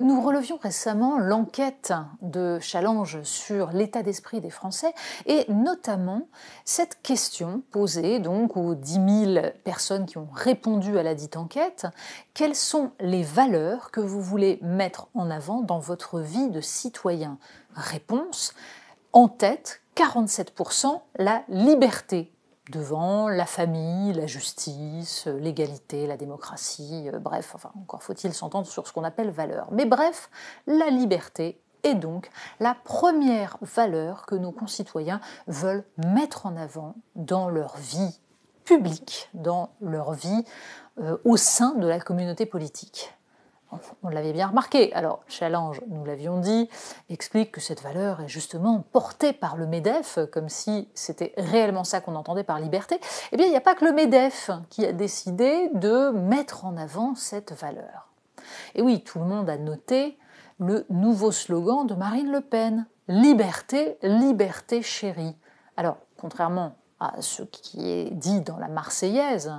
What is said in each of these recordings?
Nous relevions récemment l'enquête de Challenge sur l'état d'esprit des Français et notamment cette question posée donc aux 10 000 personnes qui ont répondu à la dite enquête. Quelles sont les valeurs que vous voulez mettre en avant dans votre vie de citoyen Réponse en tête 47% la liberté devant la famille, la justice, l'égalité, la démocratie, euh, bref, enfin encore faut-il s'entendre sur ce qu'on appelle valeur. Mais bref, la liberté est donc la première valeur que nos concitoyens veulent mettre en avant dans leur vie publique, dans leur vie euh, au sein de la communauté politique. On l'avait bien remarqué. Alors, Challenge, nous l'avions dit, explique que cette valeur est justement portée par le MEDEF, comme si c'était réellement ça qu'on entendait par liberté. Eh bien, il n'y a pas que le MEDEF qui a décidé de mettre en avant cette valeur. Et oui, tout le monde a noté le nouveau slogan de Marine Le Pen Liberté, liberté chérie. Alors, contrairement à ce qui est dit dans la Marseillaise,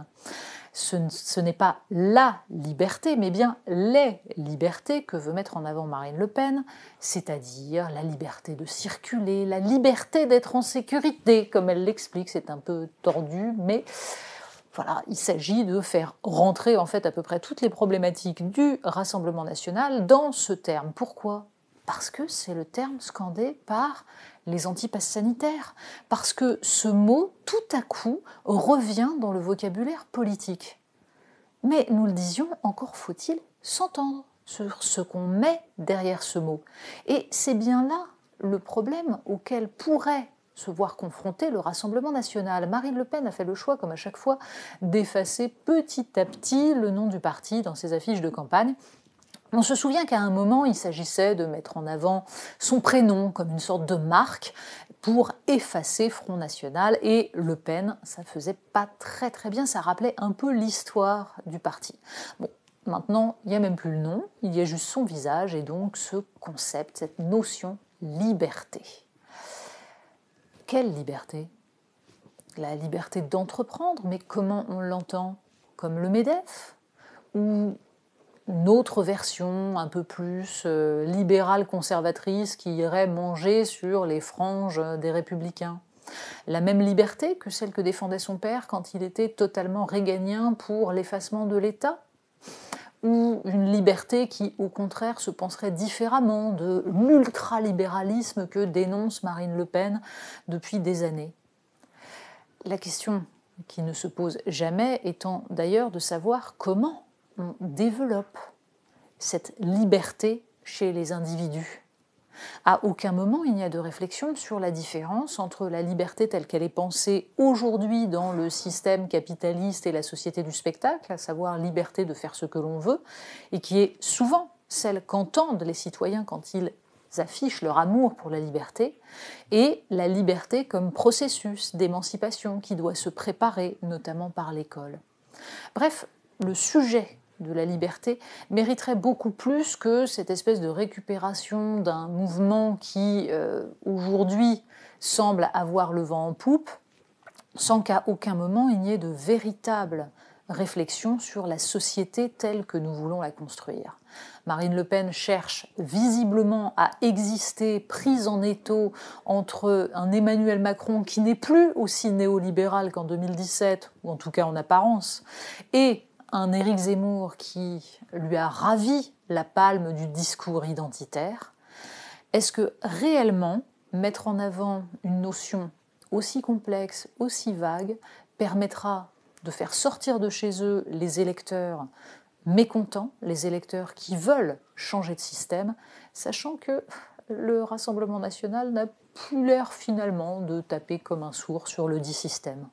ce, n'est pas la liberté, mais bien les libertés que veut mettre en avant Marine Le Pen, c'est-à-dire la liberté de circuler, la liberté d'être en sécurité, comme elle l'explique, c'est un peu tordu, mais voilà, il s'agit de faire rentrer en fait à peu près toutes les problématiques du Rassemblement national dans ce terme. Pourquoi parce que c'est le terme scandé par les antipasses sanitaires, parce que ce mot, tout à coup, revient dans le vocabulaire politique. Mais nous le disions, encore faut-il s'entendre sur ce qu'on met derrière ce mot. Et c'est bien là le problème auquel pourrait se voir confronter le Rassemblement national. Marine Le Pen a fait le choix, comme à chaque fois, d'effacer petit à petit le nom du parti dans ses affiches de campagne on se souvient qu'à un moment, il s'agissait de mettre en avant son prénom comme une sorte de marque pour effacer Front National et Le Pen. Ça faisait pas très très bien, ça rappelait un peu l'histoire du parti. Bon, maintenant, il n'y a même plus le nom, il y a juste son visage et donc ce concept, cette notion liberté. Quelle liberté La liberté d'entreprendre, mais comment on l'entend Comme le MEDEF Ou une autre version un peu plus euh, libérale conservatrice qui irait manger sur les franges des républicains. La même liberté que celle que défendait son père quand il était totalement réganien pour l'effacement de l'État ou une liberté qui, au contraire, se penserait différemment de l'ultralibéralisme que dénonce Marine Le Pen depuis des années. La question qui ne se pose jamais étant d'ailleurs de savoir comment développe cette liberté chez les individus. À aucun moment il n'y a de réflexion sur la différence entre la liberté telle qu'elle est pensée aujourd'hui dans le système capitaliste et la société du spectacle, à savoir liberté de faire ce que l'on veut, et qui est souvent celle qu'entendent les citoyens quand ils affichent leur amour pour la liberté, et la liberté comme processus d'émancipation qui doit se préparer, notamment par l'école. Bref, le sujet de la liberté mériterait beaucoup plus que cette espèce de récupération d'un mouvement qui, euh, aujourd'hui, semble avoir le vent en poupe, sans qu'à aucun moment il n'y ait de véritable réflexion sur la société telle que nous voulons la construire. Marine Le Pen cherche visiblement à exister prise en étau entre un Emmanuel Macron qui n'est plus aussi néolibéral qu'en 2017, ou en tout cas en apparence, et un Éric Zemmour qui lui a ravi la palme du discours identitaire, est-ce que réellement mettre en avant une notion aussi complexe, aussi vague, permettra de faire sortir de chez eux les électeurs mécontents, les électeurs qui veulent changer de système, sachant que le Rassemblement national n'a plus l'air finalement de taper comme un sourd sur le dit système.